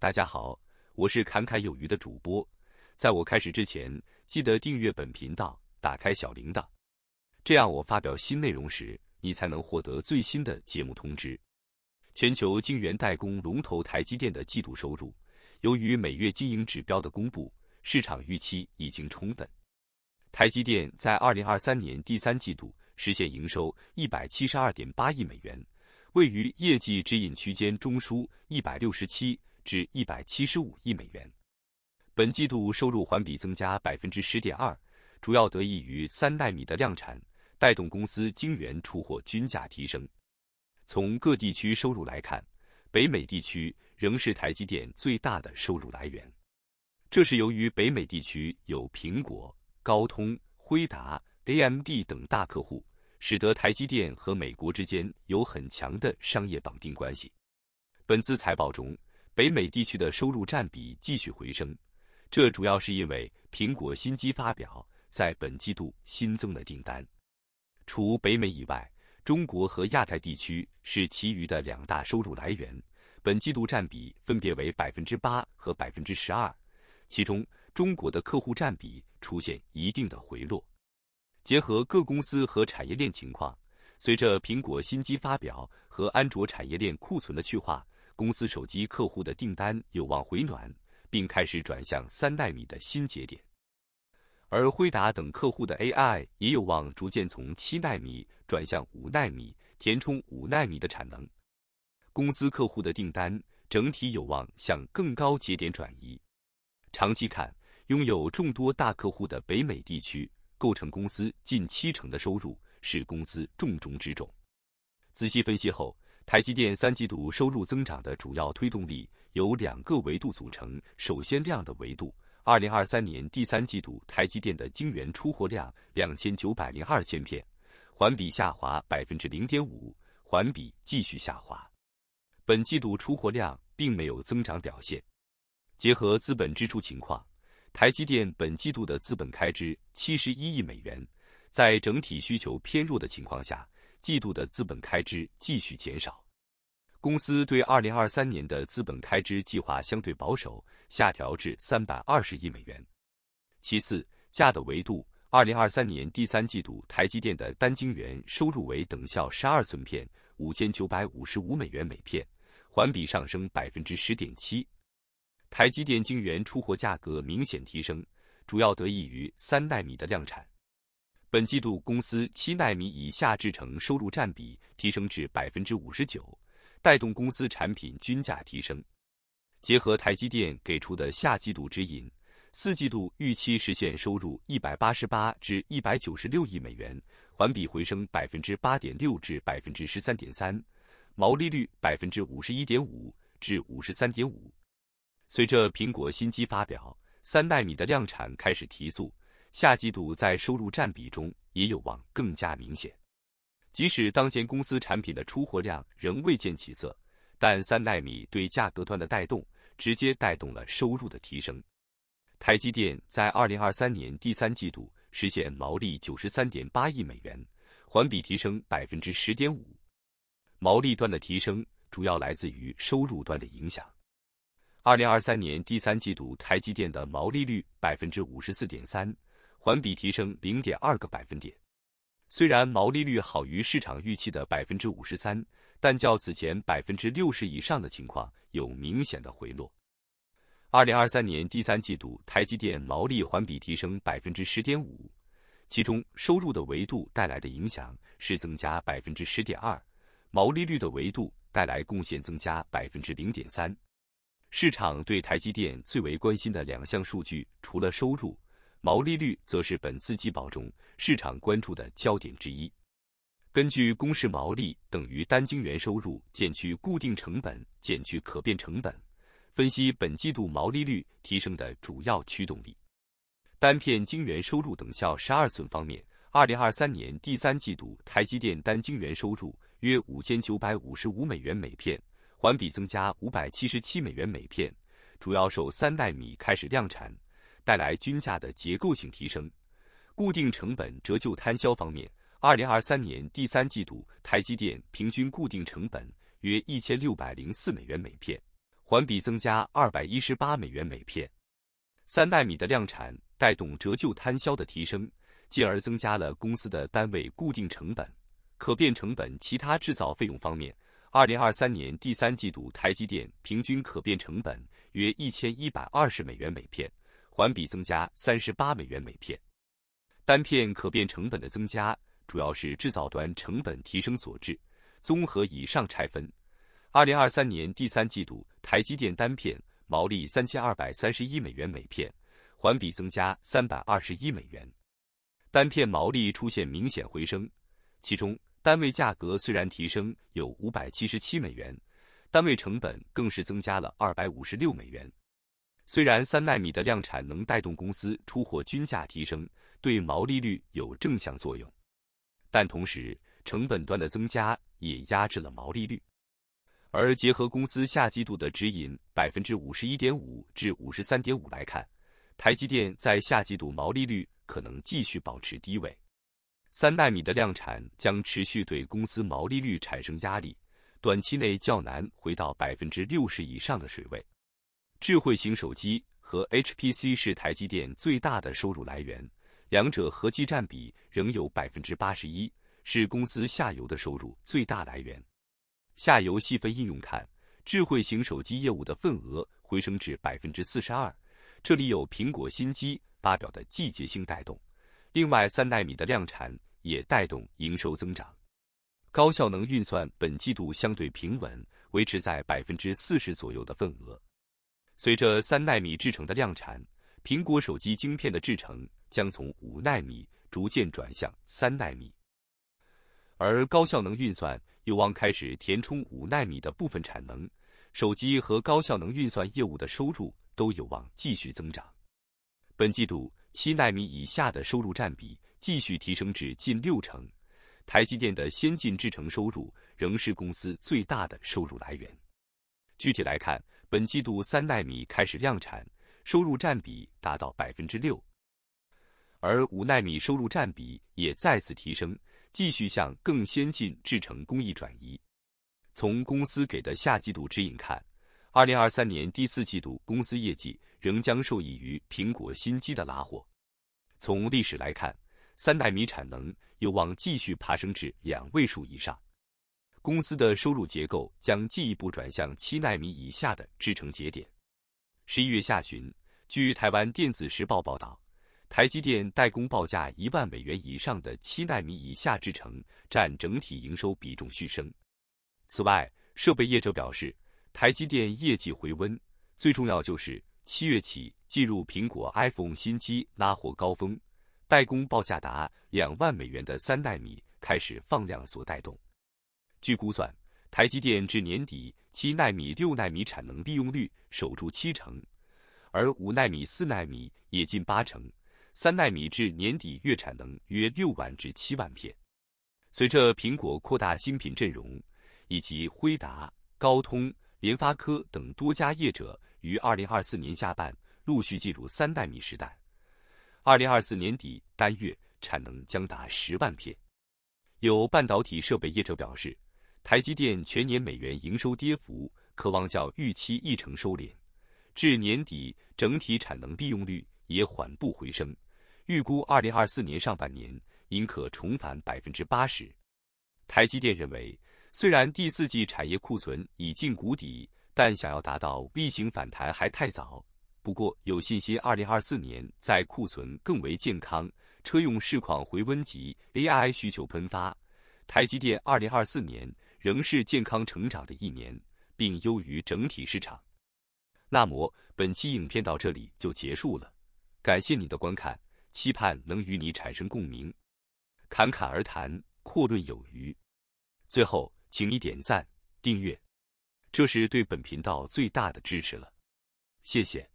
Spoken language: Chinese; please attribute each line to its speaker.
Speaker 1: 大家好，我是侃侃有余的主播。在我开始之前，记得订阅本频道，打开小铃铛，这样我发表新内容时，你才能获得最新的节目通知。全球晶圆代工龙头台积电的季度收入，由于每月经营指标的公布，市场预期已经充分。台积电在二零二三年第三季度实现营收一百七十二点八亿美元，位于业绩指引区间中枢一百六十七。至一百七十五亿美元，本季度收入环比增加百分之十点二，主要得益于三纳米的量产带动公司晶圆出货均价提升。从各地区收入来看，北美地区仍是台积电最大的收入来源。这是由于北美地区有苹果、高通、辉达、AMD 等大客户，使得台积电和美国之间有很强的商业绑定关系。本次财报中。北美地区的收入占比继续回升，这主要是因为苹果新机发表在本季度新增的订单。除北美以外，中国和亚太地区是其余的两大收入来源，本季度占比分别为百分之八和百分之十二。其中，中国的客户占比出现一定的回落。结合各公司和产业链情况，随着苹果新机发表和安卓产业链库存的去化。公司手机客户的订单有望回暖，并开始转向三纳米的新节点，而辉达等客户的 AI 也有望逐渐从七纳米转向五纳米，填充五纳米的产能。公司客户的订单整体有望向更高节点转移。长期看，拥有众多大客户的北美地区构成公司近七成的收入，是公司重中之重。仔细分析后。台积电三季度收入增长的主要推动力由两个维度组成。首先，量的维度。二零二三年第三季度，台积电的晶圆出货量两千九百零二千片，环比下滑百分之零点五，环比继续下滑。本季度出货量并没有增长表现。结合资本支出情况，台积电本季度的资本开支七十一亿美元，在整体需求偏弱的情况下。季度的资本开支继续减少，公司对二零二三年的资本开支计划相对保守，下调至三百二十亿美元。其次，价的维度，二零二三年第三季度台积电的单晶圆收入为等效十二寸片五千九百五十五美元每片，环比上升百分之十点七。台积电晶圆出货价格明显提升，主要得益于三纳米的量产。本季度公司七纳米以下制程收入占比提升至百分之五十九，带动公司产品均价提升。结合台积电给出的下季度指引，四季度预期实现收入一百八十八至一百九十六亿美元，环比回升百分之八点六至百分之十三点三，毛利率百分之五十一点五至五十三点五。随着苹果新机发表，三纳米的量产开始提速。下季度在收入占比中也有望更加明显。即使当前公司产品的出货量仍未见起色，但三纳米对价格端的带动，直接带动了收入的提升。台积电在二零二三年第三季度实现毛利九十三点八亿美元，环比提升百分之十点五。毛利端的提升主要来自于收入端的影响。二零二三年第三季度，台积电的毛利率百分之五十四点三。环比提升零点二个百分点，虽然毛利率好于市场预期的百分之五十三，但较此前百分之六十以上的情况有明显的回落。二零二三年第三季度，台积电毛利环比提升百分之十点五，其中收入的维度带来的影响是增加百分之十点二，毛利率的维度带来贡献增加百分之零点三。市场对台积电最为关心的两项数据，除了收入。毛利率则是本次季报中市场关注的焦点之一。根据公式，毛利等于单晶圆收入减去固定成本减去可变成本，分析本季度毛利率提升的主要驱动力。单片晶圆收入等效十二寸方面，二零二三年第三季度台积电单晶圆收入约五千九百五十五美元每片，环比增加五百七十七美元每片，主要受三纳米开始量产。带来均价的结构性提升。固定成本折旧摊销方面，二零二三年第三季度台积电平均固定成本约一千六百零四美元每片，环比增加二百一十八美元每片。三纳米的量产带动折旧摊销的提升，进而增加了公司的单位固定成本。可变成本、其他制造费用方面，二零二三年第三季度台积电平均可变成本约一千一百二十美元每片。环比增加三十八美元每片，单片可变成本的增加主要是制造端成本提升所致。综合以上拆分，二零二三年第三季度台积电单片毛利三千二百三十一美元每片，环比增加三百二十一美元，单片毛利出现明显回升。其中，单位价格虽然提升有五百七十七美元，单位成本更是增加了二百五十六美元。虽然三纳米的量产能带动公司出货均价提升，对毛利率有正向作用，但同时成本端的增加也压制了毛利率。而结合公司下季度的指引百分之五十一点五至五十三点五来看，台积电在下季度毛利率可能继续保持低位。三纳米的量产将持续对公司毛利率产生压力，短期内较难回到百分之六十以上的水位。智慧型手机和 HPC 是台积电最大的收入来源，两者合计占比仍有百分之八十一，是公司下游的收入最大来源。下游细分应用看，智慧型手机业务的份额回升至百分之四十二，这里有苹果新机发表的季节性带动，另外三纳米的量产也带动营收增长。高效能运算本季度相对平稳，维持在百分之四十左右的份额。随着三纳米制程的量产，苹果手机晶片的制程将从五纳米逐渐转向三纳米，而高效能运算有望开始填充五纳米的部分产能，手机和高效能运算业务的收入都有望继续增长。本季度七纳米以下的收入占比继续提升至近六成，台积电的先进制程收入仍是公司最大的收入来源。具体来看。本季度三纳米开始量产，收入占比达到百分之六，而五纳米收入占比也再次提升，继续向更先进制程工艺转移。从公司给的下季度指引看，二零二三年第四季度公司业绩仍将受益于苹果新机的拉货。从历史来看，三纳米产能有望继续爬升至两位数以上。公司的收入结构将进一步转向七纳米以下的制程节点。十一月下旬，据台湾电子时报报道，台积电代工报价一万美元以上的七纳米以下制程占整体营收比重续升。此外，设备业者表示，台积电业绩回温，最重要就是七月起进入苹果 iPhone 新机拉货高峰，代工报价达两万美元的三纳米开始放量所带动。据估算，台积电至年底七纳米、六纳米产能利用率守住七成，而五纳米、四纳米也近八成。三纳米至年底月产能约六万至七万片。随着苹果扩大新品阵容，以及辉达、高通、联发科等多家业者于二零二四年下半陆续进入三纳米时代，二零二四年底单月产能将达十万片。有半导体设备业者表示。台积电全年美元营收跌幅可望较预期一成收敛，至年底整体产能利用率也缓步回升，预估二零二四年上半年应可重返百分之八十。台积电认为，虽然第四季产业库存已近谷底，但想要达到 V 型反弹还太早。不过有信心二零二四年在库存更为健康、车用市况回温及 AI 需求喷发，台积电二零二四年。仍是健康成长的一年，并优于整体市场。那么本期影片到这里就结束了，感谢你的观看，期盼能与你产生共鸣。侃侃而谈，阔论有余。最后，请你点赞、订阅，这是对本频道最大的支持了。谢谢。